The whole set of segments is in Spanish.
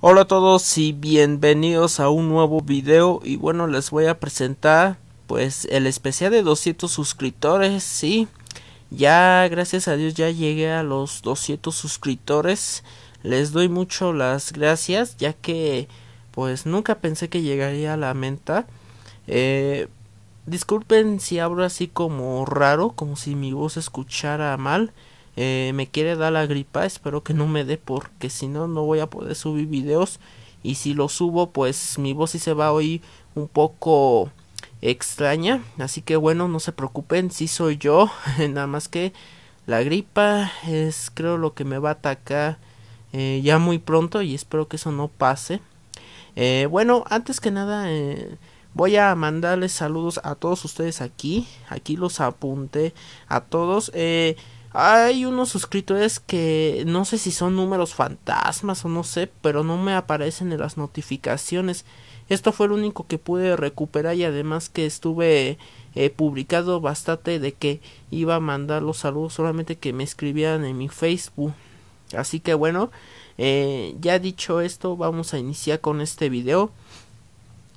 Hola a todos y bienvenidos a un nuevo video y bueno les voy a presentar pues el especial de 200 suscriptores sí ya gracias a Dios ya llegué a los 200 suscriptores les doy mucho las gracias ya que pues nunca pensé que llegaría a la menta eh, disculpen si hablo así como raro como si mi voz escuchara mal eh, me quiere dar la gripa, espero que no me dé porque si no, no voy a poder subir videos. Y si lo subo, pues mi voz sí se va a oír un poco extraña. Así que bueno, no se preocupen, si soy yo. Nada más que la gripa es creo lo que me va a atacar eh, ya muy pronto y espero que eso no pase. Eh, bueno, antes que nada voy a mandarles saludos a todos ustedes aquí. Aquí los apunté a todos. Eh, hay unos suscriptores que no sé si son números fantasmas o no sé, pero no me aparecen en las notificaciones. Esto fue lo único que pude recuperar y además que estuve eh, publicado bastante de que iba a mandar los saludos, solamente que me escribieran en mi Facebook. Así que bueno, eh, ya dicho esto, vamos a iniciar con este video.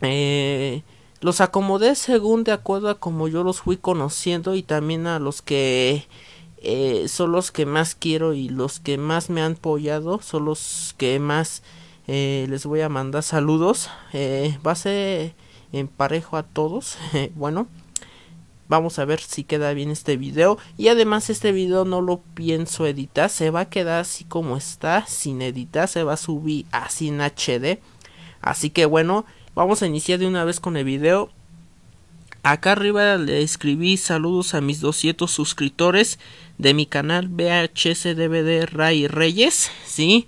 Eh, los acomodé según de acuerdo a como yo los fui conociendo y también a los que eh, son los que más quiero y los que más me han apoyado, son los que más eh, les voy a mandar saludos. Eh, va a ser en parejo a todos. bueno, vamos a ver si queda bien este video. Y además este video no lo pienso editar, se va a quedar así como está, sin editar, se va a subir así en HD. Así que bueno, vamos a iniciar de una vez con el video. Acá arriba le escribí saludos a mis 200 suscriptores de mi canal VHS DVD Ray Reyes, ¿sí?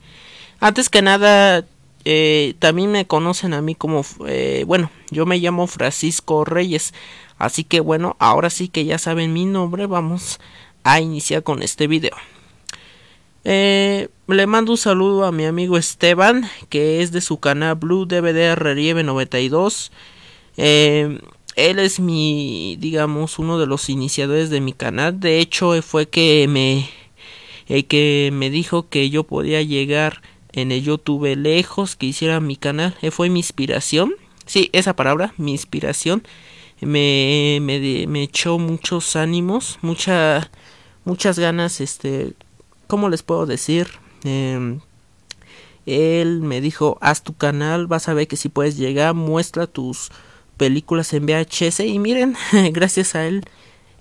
Antes que nada, eh, también me conocen a mí como, eh, bueno, yo me llamo Francisco Reyes, así que bueno, ahora sí que ya saben mi nombre, vamos a iniciar con este video. Eh, le mando un saludo a mi amigo Esteban, que es de su canal Blue DVD Relieve 92. Eh, él es mi, digamos, uno de los iniciadores de mi canal. De hecho, fue que me, que me dijo que yo podía llegar en el YouTube lejos, que hiciera mi canal. Eh, fue mi inspiración. Sí, esa palabra, mi inspiración. Me, me, me echó muchos ánimos, mucha, muchas ganas, este, ¿cómo les puedo decir? Em, él me dijo, haz tu canal, vas a ver que si puedes llegar, muestra tus, películas en VHS y miren, gracias a él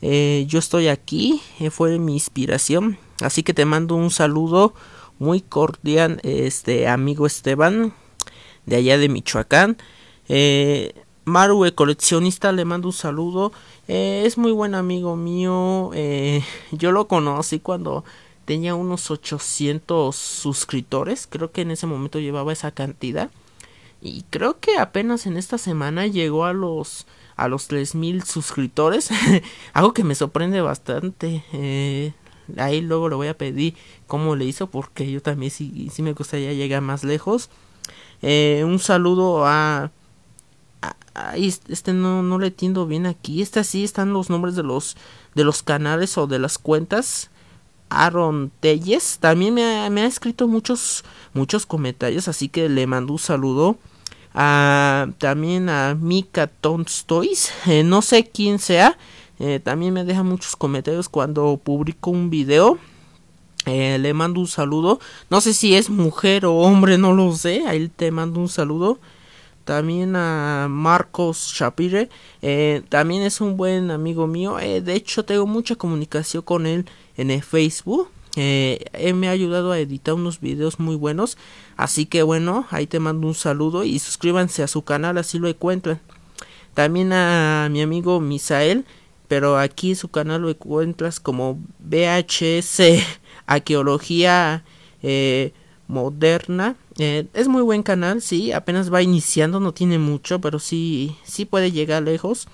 eh, yo estoy aquí, eh, fue mi inspiración, así que te mando un saludo muy cordial, este amigo Esteban, de allá de Michoacán. Eh, maru Marue, coleccionista, le mando un saludo. es muy buen amigo mío. yo lo conocí cuando tenía unos 800 suscriptores. Creo que en ese momento llevaba esa cantidad. Y creo que apenas en esta semana llegó a los a los 3000 suscriptores, algo que me sorprende bastante. Eh, ahí luego le voy a pedir cómo le hizo porque yo también sí, me gustaría llegar más lejos. Eh, un saludo a, a, este no no le entiendo bien aquí. Este sí están los nombres de los de los canales o de las cuentas. Aaron Telles también me ha, me ha escrito muchos muchos comentarios, así que le mando un saludo también a Mika Tonstoys, eh, no sé quién sea, eh, también me deja muchos comentarios cuando publico un video. Eh, le mando un saludo. No sé si es mujer o hombre, no lo sé. Ahí te mando un saludo. También a Marcos Shapire. también es un buen amigo mío. de hecho, tengo mucha comunicación con él en el Facebook. Eh, me ha ayudado a editar unos videos muy buenos. Así que bueno, ahí te mando un saludo y suscríbanse a su canal, así lo encuentran. También a mi amigo Misael, pero aquí su canal lo encuentras como bhc Arqueología eh, Moderna. Eh, es muy buen canal, sí, apenas va iniciando, no tiene mucho, pero sí, sí puede llegar lejos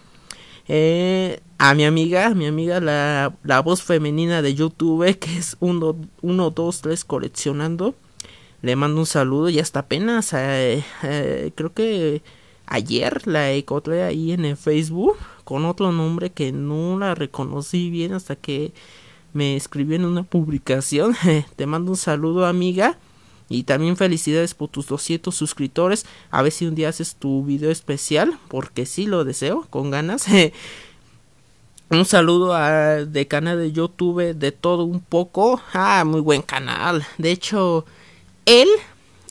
a mi amiga, mi amiga la, la voz femenina de YouTube, que es 1, 2, 3 coleccionando. Le mando un saludo y hasta apenas, eh, eh, creo que ayer la encontré ahí en el Facebook con otro nombre que no la reconocí bien hasta que me escribió en una publicación. Te mando un saludo amiga. Y también felicidades por tus 200 suscriptores. A ver si un día haces tu video especial, porque sí lo deseo, con ganas. Un saludo a de canal de YouTube de todo un poco. Ah, muy buen canal. De hecho, él,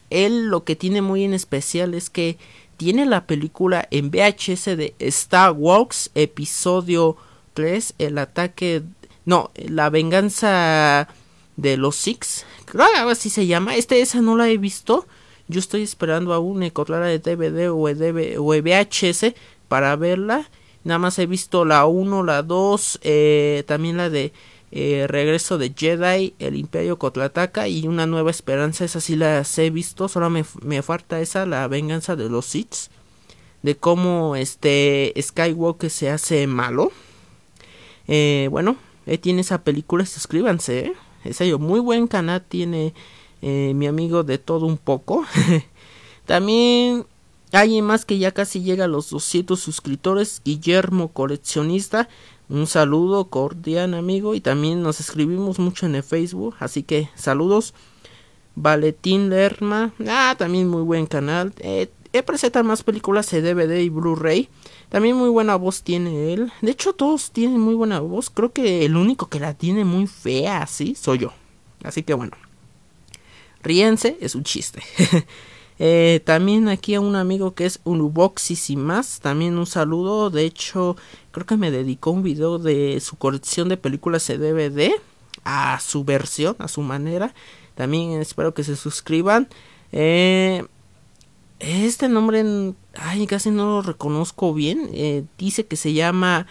él lo que tiene muy en especial es que tiene la película en VHS de Star Wars episodio 3, el ataque, no, la venganza de los Six. Claro, así se llama. Este esa no la he visto. Yo estoy esperando aún encontrarla de DVD o, e VHS e para verla Nada más he visto la 1, la 2, eh, también la de eh, Regreso de Jedi, El Imperio Contraataca y Una Nueva Esperanza. Esas sí las he visto, solo me, falta esa, La Venganza de los Sith. De cómo este Skywalker se hace malo. Eh, bueno, ahí tiene esa película, suscríbanse. Es ello, muy buen canal tiene mi amigo de todo un poco. También Alguien más que ya casi llega a los 200 suscriptores, Guillermo Coleccionista. Un saludo cordial, amigo. Y también nos escribimos mucho en el Facebook. Así que saludos. Valetín Lerma. Ah, también muy buen canal. Eh, presenta más películas de DVD y Blu-ray. También muy buena voz tiene él. De hecho, todos tienen muy buena voz. Creo que el único que la tiene muy fea, así, soy yo. Así que bueno. Ríense, es un chiste. Eh, también aquí a un amigo que es Unuboxis y más. También un saludo. De hecho, creo que me dedicó un video de su colección de películas de A su versión, a su manera. También espero que se suscriban. Eh, este nombre, ay, casi no lo reconozco bien. Eh, dice que se llama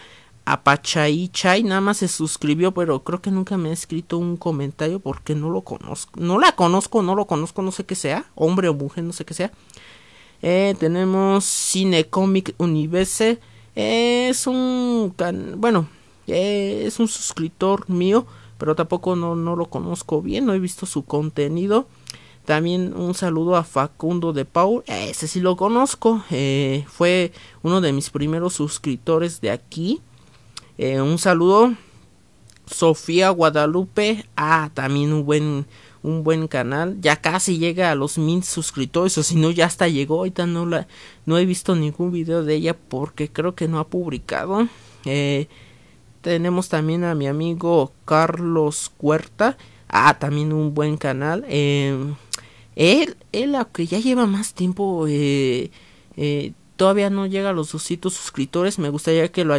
Apachai Chai nada más se suscribió, pero creo que nunca me ha escrito un comentario porque no lo conozco. No la conozco, no lo conozco, no sé qué sea. Hombre o mujer, no sé qué sea. Eh, tenemos Cinecomic Universe. es un... bueno, eh, es un suscriptor mío, pero tampoco no, lo conozco bien, no he visto su contenido. También un saludo a Facundo de Paul, ese sí lo conozco, eh, fue uno de mis primeros suscriptores de aquí. Eh, un saludo. Sofía Guadalupe. Ah, también un buen, un buen canal. Ya casi llega a los mil suscriptores. O si no, ya hasta llegó. Ahorita no, la, no he visto ningún video de ella porque creo que no ha publicado. Eh, tenemos también a mi amigo Carlos Cuerta. Ah, también un buen canal. Eh, él, él, aunque ya lleva más tiempo, eh, Todavía no llega a los 200 suscriptores. Me gustaría que lo,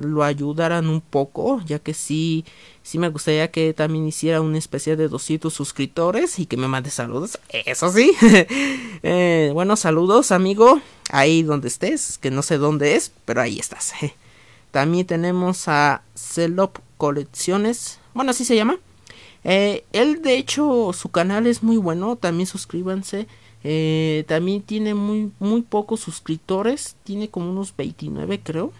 lo ayudaran un poco, ya que sí, sí me gustaría que también hiciera una especie de 200 suscriptores y que me mande saludos. Eso sí. eh, bueno, saludos, amigo. Ahí donde estés, que no sé dónde es, pero ahí estás. también tenemos a Celop Colecciones. Bueno, así se llama. Eh, él, de hecho, su canal es muy bueno. También suscríbanse. Eh, también tiene muy, muy pocos suscriptores, tiene como unos 29 creo.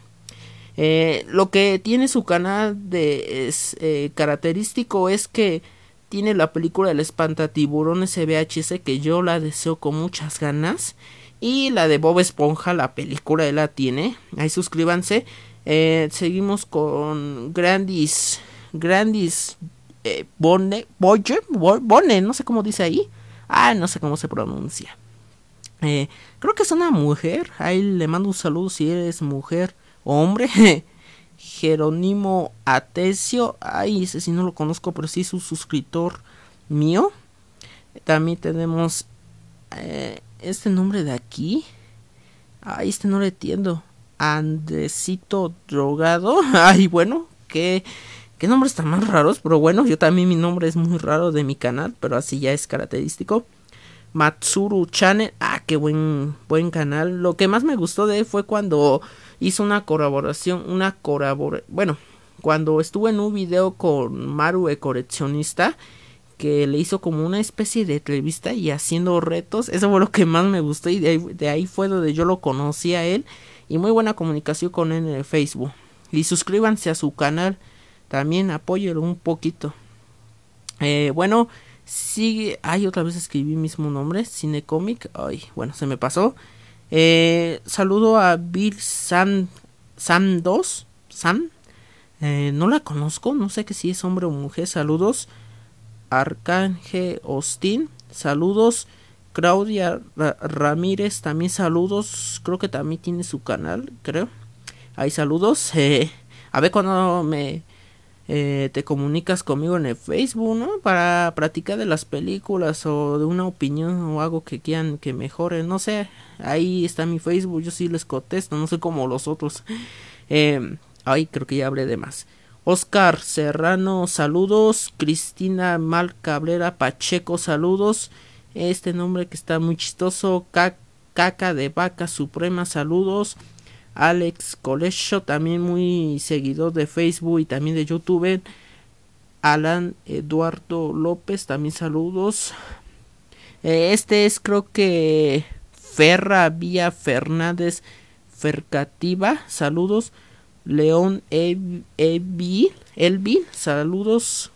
Eh, lo que tiene su canal de es, eh, característico es que tiene la película El Espantatiburones VHS que yo la deseo con muchas ganas. Y la de Bob Esponja, la película, él la tiene. Ahí suscríbanse. seguimos con Grandis. Grandis eh, Bone. no sé cómo dice ahí. Ay, ah, no sé cómo se pronuncia. Eh, creo que es una mujer. Ahí le mando un saludo si eres mujer o hombre. Jerónimo Atecio. Ay, ese sí no lo conozco, pero sí es un suscriptor mío. También tenemos eh, este nombre de aquí. Ay, este no lo entiendo. Andresito Drogado. Ay, bueno, que Qué nombres tan más raros, pero bueno, yo también mi nombre es muy raro de mi canal, pero así ya es característico. Matsuru Channel, ah, qué buen, buen canal. Lo que más me gustó de él fue cuando hizo una colaboración, una colaboración, bueno, cuando estuve en un video con Maru el coleccionista, que le hizo como una especie de entrevista y haciendo retos, eso fue lo que más me gustó y de ahí, de ahí fue donde yo lo conocí a él y muy buena comunicación con él en el Facebook. Y suscríbanse a su canal también apóyelo un poquito. Eh, bueno, sigue. Ay, otra vez escribí mismo nombre, Cinecomic. Ay, bueno, se me pasó. Eh, saludo a Bill San. San 2. San. Eh, no la conozco, no sé que si es hombre o mujer. Saludos. Arcángel Austin. Saludos. Claudia Ramírez, también saludos. Creo que también tiene su canal, creo. Ahí saludos. Eh, a ver cuando me, eh, te comunicas conmigo en el Facebook, ¿no? Para practicar de las películas o de una opinión o algo que quieran que mejore, no sé. Ahí está mi Facebook, yo sí les contesto, no sé cómo los otros. Eh, ay, creo que ya hablé de más. Oscar Serrano, saludos. Cristina Mal Cabrera Pacheco, saludos. Este nombre que está muy chistoso. Caca de Vaca Suprema, saludos. Alex Colecho, también muy seguidor de Facebook y también de YouTube. Alan Eduardo López, también saludos. Eh, este es creo que Ferra Vía Fernández Fercativa, saludos. León Elvin, saludos.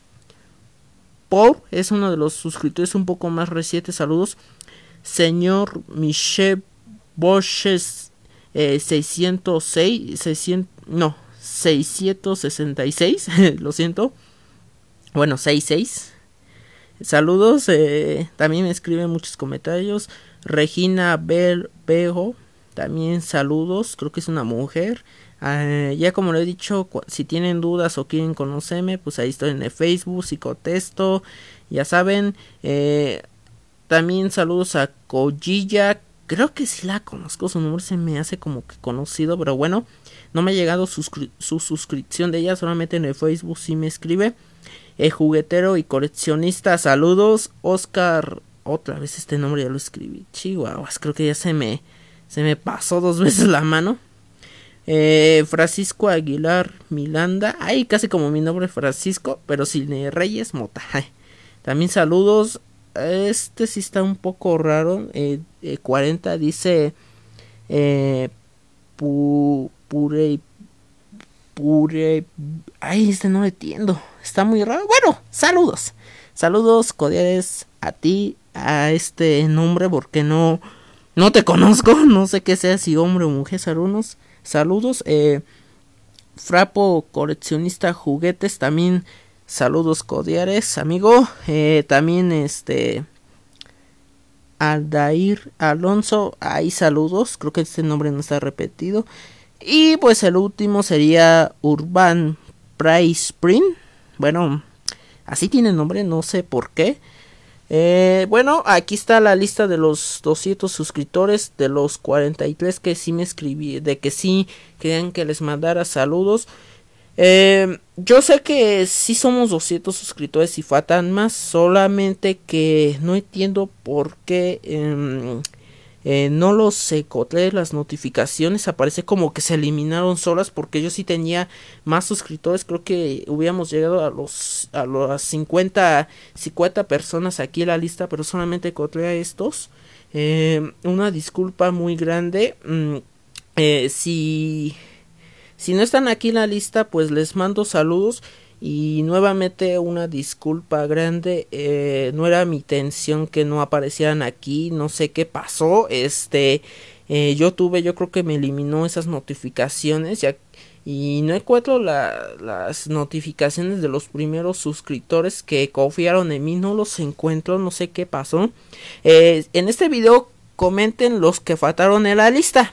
Paul es uno de los suscriptores un poco más recientes, saludos. Señor Michel Bosches eh, 606, 600, no, 666, lo siento. Bueno, 66. Saludos, eh, también me escriben muchos comentarios. Regina Berbejo, también saludos, creo que es una mujer. Ah, ya como lo he dicho, si tienen dudas o quieren conocerme, pues ahí estoy en el Facebook, psicotesto, ya saben. Eh, también saludos a Coyillac Creo que sí la conozco, su nombre se me hace como que conocido, pero bueno, no me ha llegado su suscripción de ella, solamente en el Facebook sí me escribe. juguetero y coleccionista, saludos, Oscar. Otra vez este nombre ya lo escribí. Chihuahuas, creo que ya se me, se me pasó dos veces la mano. Eh, Francisco Aguilar Milanda. Ay, casi como mi nombre Francisco, pero sin e, Reyes Mota. También saludos este sí está un poco raro. Eh, 40 eh, dice eh, pu, Ay, este no lo entiendo. Está muy raro. Bueno, saludos. Saludos cordiales a ti, a este nombre, porque no, no te conozco. No sé qué sea si hombre o mujer. Saludos. Saludos. Eh, Frapo coleccionista juguetes también Saludos cordiales, amigo. Eh, también este Aldair Alonso, ahí saludos. Creo que este nombre no está repetido. Y pues el último sería Urban Price Print. Bueno, así tiene nombre, no sé por qué. Eh, bueno, aquí está la lista de los 200 suscriptores, de los 43 que sí me escribí, de que sí querían que les mandara saludos. Em, yo sé que sí somos 200 suscriptores y faltan más, solamente que no entiendo por qué em, eh, no los encontré las notificaciones, aparece como que se eliminaron solas porque yo sí tenía más suscriptores, creo que hubiéramos llegado a los a las 50, 50 personas aquí en la lista, pero solamente encontré a estos. Em, una disculpa muy grande. Mm, eh, si si no están aquí en la lista, pues les mando saludos y nuevamente una disculpa grande. Eh, no era mi intención que no aparecieran aquí. No sé qué pasó. Este, eh, yo tuve, yo creo que me eliminó esas notificaciones y no encuentro las notificaciones de los primeros suscriptores que confiaron en mí, no los encuentro, no sé qué pasó. Eh, en este video comenten los que faltaron en la lista.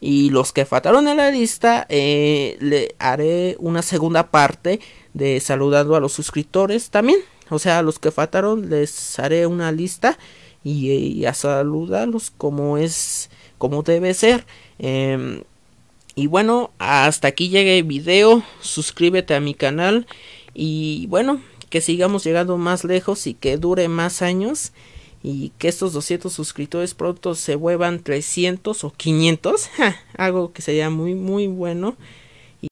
Y los que faltaron en la lista, eh, le haré una segunda parte de saludando a los suscriptores también. O sea, a los que faltaron les haré una lista y, a saludarlos como es, como debe ser. Em, y bueno, hasta aquí llegue el video. Suscríbete a mi canal. Y bueno, que sigamos llegando más lejos y que dure más años y que estos 200 suscriptores pronto se vuelvan 300 o 500, algo que sería muy muy bueno